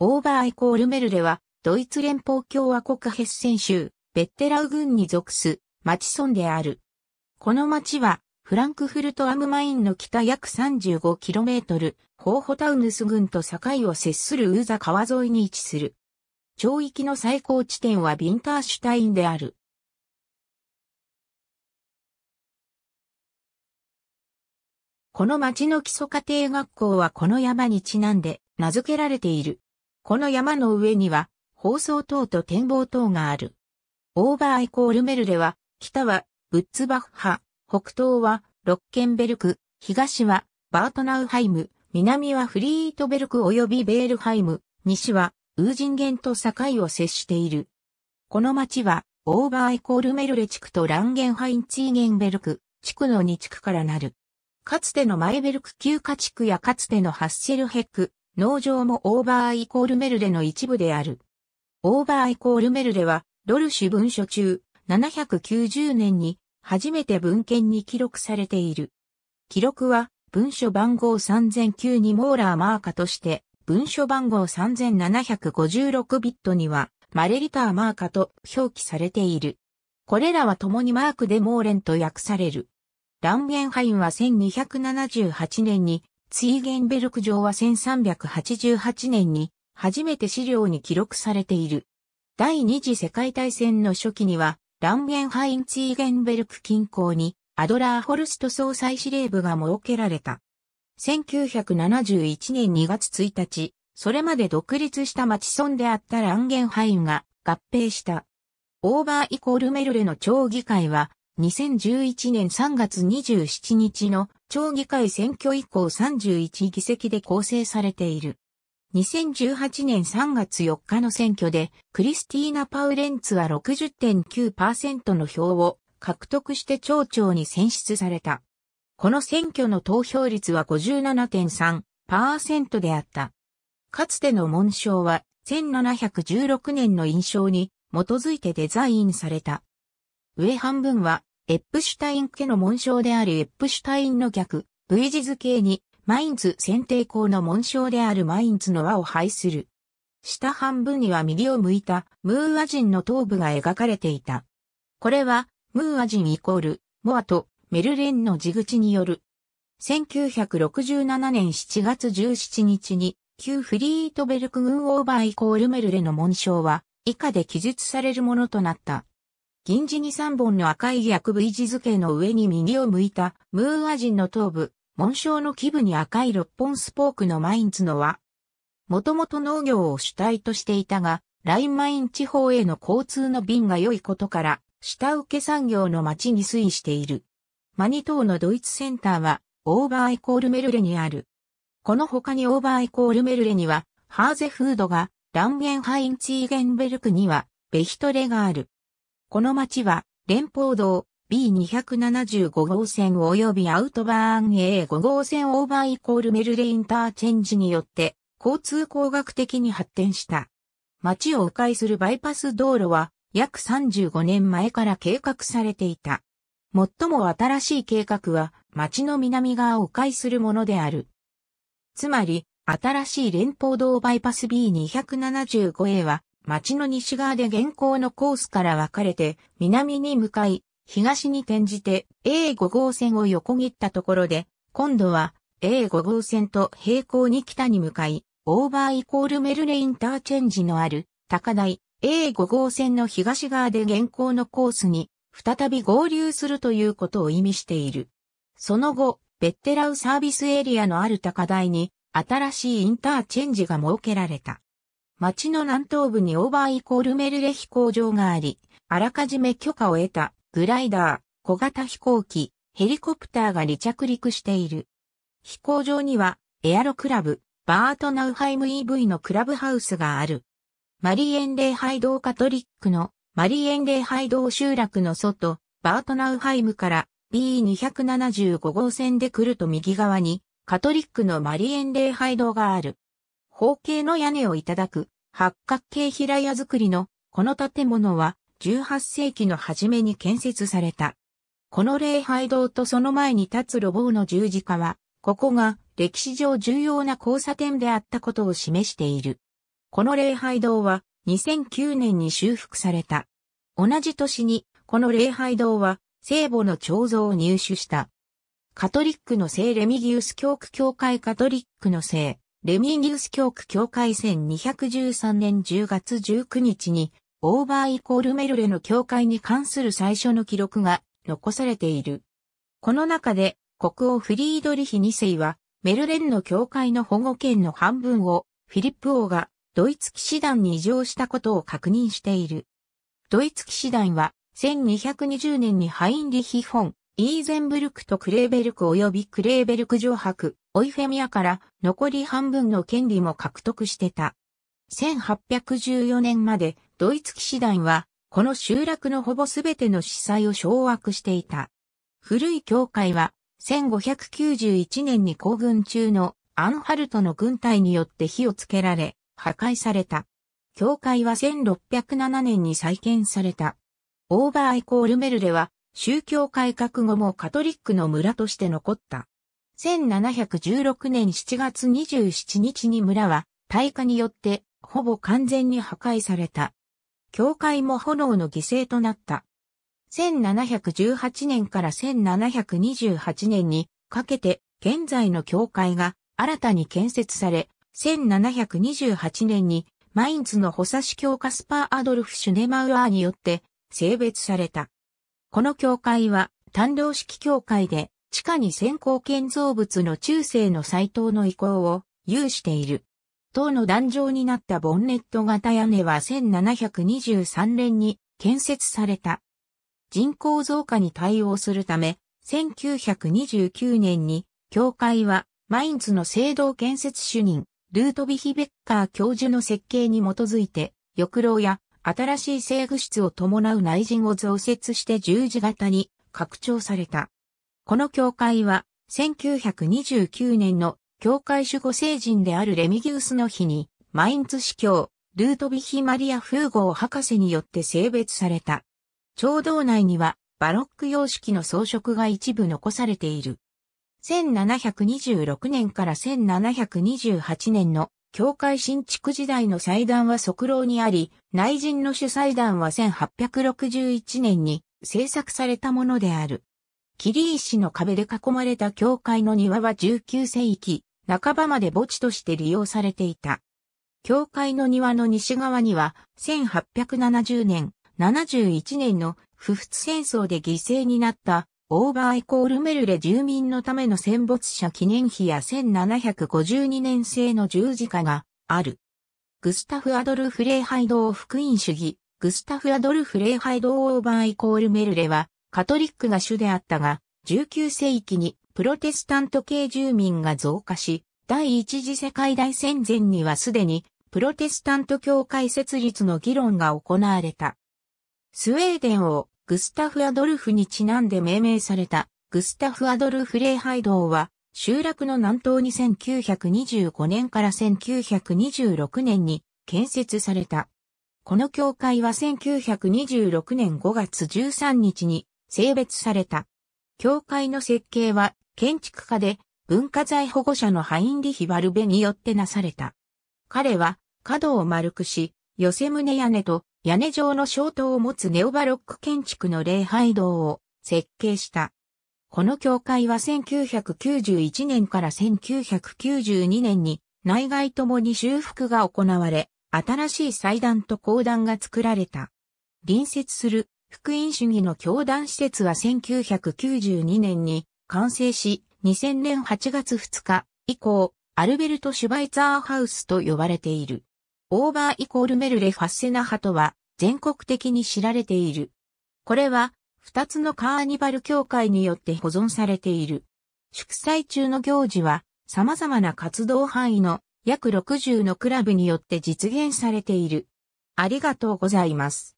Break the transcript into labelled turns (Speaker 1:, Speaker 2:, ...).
Speaker 1: オーバーイコールメルレは、ドイツ連邦共和国ヘッセン州、ベッテラウ郡に属す、町村である。この町は、フランクフルトアムマインの北約 35km、ホーホタウヌス郡と境を接するウーザ川沿いに位置する。町域の最高地点はビンターシュタインである。この町の基礎家庭学校はこの山にちなんで名付けられている。この山の上には、放送塔と展望塔がある。オーバーイコールメルレは、北は、ブッツバッハ、北東は、ロッケンベルク、東は、バートナウハイム、南はフリートベルク及びベールハイム、西は、ウージンゲンと境を接している。この町は、オーバーイコールメルレ地区とランゲンハインツィーゲンベルク、地区の2地区からなる。かつてのマイベルク旧家地区やかつてのハッセルヘック、農場もオーバーイコールメルデの一部である。オーバーイコールメルデは、ドルシュ文書中、790年に、初めて文献に記録されている。記録は、文書番号3009にモーラーマーカとして、文書番号3756ビットには、マレリターマーカと表記されている。これらは共にマークでモーレンと訳される。ランゲンハインは1278年にツィーゲンベルク城は1388年に初めて資料に記録されている。第二次世界大戦の初期には、ランゲンハインツィーゲンベルク近郊にアドラーホルスト総裁司令部が設けられた。1971年2月1日、それまで独立した町村であったランゲンハインが合併した。オーバーイコールメルレの町議会は2011年3月27日の町議会選挙以降31議席で構成されている。2018年3月4日の選挙で、クリスティーナ・パウレンツは60.9%の票を獲得して町長に選出された。この選挙の投票率は57.3%であった。かつての紋章は1716年の印象に基づいてデザインされた。上半分はエップシュタイン家の紋章であるエップシュタインの逆、V 字図形に、マインツ選定校の紋章であるマインツの輪を配する。下半分には右を向いたムーア人の頭部が描かれていた。これは、ムーア人イコール、モアとメルレンの地口による。1967年7月17日に、旧フリートベルク軍オーバーイコールメルレの紋章は、以下で記述されるものとなった。銀地に3本の赤い薬 V 字付けの上に右を向いた、ムーア人の頭部、紋章の基部に赤い六本スポークのマインツの輪。もともと農業を主体としていたが、ラインマイン地方への交通の便が良いことから、下請け産業の町に推移している。マニ島のドイツセンターは、オーバーイコールメルレにある。この他にオーバーイコールメルレには、ハーゼフードが、ランゲンハインツィーゲンベルクには、ベヒトレがある。この町は、連邦道 B275 号線及びアウトバーン A5 号線オーバーイコールメルレインターチェンジによって、交通工学的に発展した。町を迂回するバイパス道路は、約35年前から計画されていた。最も新しい計画は、町の南側を迂回するものである。つまり、新しい連邦道バイパス B275A は、町の西側で現行のコースから分かれて、南に向かい、東に転じて A5 号線を横切ったところで、今度は A5 号線と平行に北に向かい、オーバーイコールメルレインターチェンジのある高台 A5 号線の東側で現行のコースに再び合流するということを意味している。その後、ベッテラウサービスエリアのある高台に新しいインターチェンジが設けられた。町の南東部にオーバーイコールメルレ飛行場があり、あらかじめ許可を得たグライダー、小型飛行機、ヘリコプターが離着陸している。飛行場にはエアロクラブ、バートナウハイム EV のクラブハウスがある。マリエンレイイド堂カトリックのマリエンレイイド堂集落の外、バートナウハイムから B275 号線で来ると右側にカトリックのマリエンレイイド堂がある。方形の屋根をいただく、八角形平屋造りの、この建物は、18世紀の初めに建設された。この礼拝堂とその前に立つ路傍の十字架は、ここが歴史上重要な交差点であったことを示している。この礼拝堂は2009年に修復された。同じ年に、この礼拝堂は聖母の彫像を入手した。カトリックの聖レミギウス教区教会カトリックの聖レミーギウス教区教会1213年10月19日に、オーバーイコールメルレの教会に関する最初の記録が残されている。この中で、国王フリードリヒ2世は、メルレンの教会の保護権の半分を、フィリップ王がドイツ騎士団に移譲したことを確認している。ドイツ騎士団は、1220年にハインリヒ・フォン、イーゼンブルクとクレーベルク及びクレーベルク城泊、オイフェミアから残り半分の権利も獲得してた。1814年までドイツ騎士団はこの集落のほぼすべての司祭を掌握していた。古い教会は1591年に行軍中のアンハルトの軍隊によって火をつけられ破壊された。教会は1607年に再建された。オーバーイコールメルレは宗教改革後もカトリックの村として残った。1716年7月27日に村は大火によってほぼ完全に破壊された。教会も炎の犠牲となった。1718年から1728年にかけて現在の教会が新たに建設され、1728年にマインツの補佐司教カスパー・アドルフ・シュネマウアーによって性別された。この教会は単量式教会で地下に先行建造物の中世の斎藤の意向を有している。塔の壇上になったボンネット型屋根は1723年に建設された。人口増加に対応するため、1929年に教会はマインツの聖堂建設主任、ルートビヒベッカー教授の設計に基づいて、浴楼や新しい制御室を伴う内陣を増設して十字型に拡張された。この教会は、1929年の教会守護聖人であるレミギウスの日に、マインツ司教、ルートビヒ・マリア・フーゴー博士によって性別された。町道内には、バロック様式の装飾が一部残されている。1726年から1728年の教会新築時代の祭壇は側廊にあり、内陣の主祭壇は1861年に制作されたものである。霧石の壁で囲まれた教会の庭は19世紀、半ばまで墓地として利用されていた。教会の庭の西側には、1870年、71年の不仏戦争で犠牲になったオーバーイコールメルレ住民のための戦没者記念碑や1752年製の十字架がある。グスタフ・アドルフ・レーハイドー福音主義、グスタフ・アドルフ・レーハイドーオーバーイコールメルレはカトリックが主であったが、19世紀にプロテスタント系住民が増加し、第一次世界大戦前にはすでにプロテスタント教会設立の議論が行われた。スウェーデンをグスタフ・アドルフにちなんで命名された、グスタフ・アドルフ・礼拝堂は、集落の南東に1925年から1926年に建設された。この教会は1926年5月13日に性別された。教会の設計は建築家で文化財保護者のハインリヒ・バルベによってなされた。彼は角を丸くし、寄せ棟屋根と屋根状の小塔を持つネオバロック建築の礼拝堂を設計した。この教会は1991年から1992年に内外ともに修復が行われ、新しい祭壇と公壇が作られた。隣接する福音主義の教団施設は1992年に完成し、2000年8月2日以降、アルベルト・シュバイツァーハウスと呼ばれている。オーバーイコールメルレ・ファッセナハとは全国的に知られている。これは二つのカーニバル協会によって保存されている。祝祭中の行事は様々な活動範囲の約60のクラブによって実現されている。ありがとうございます。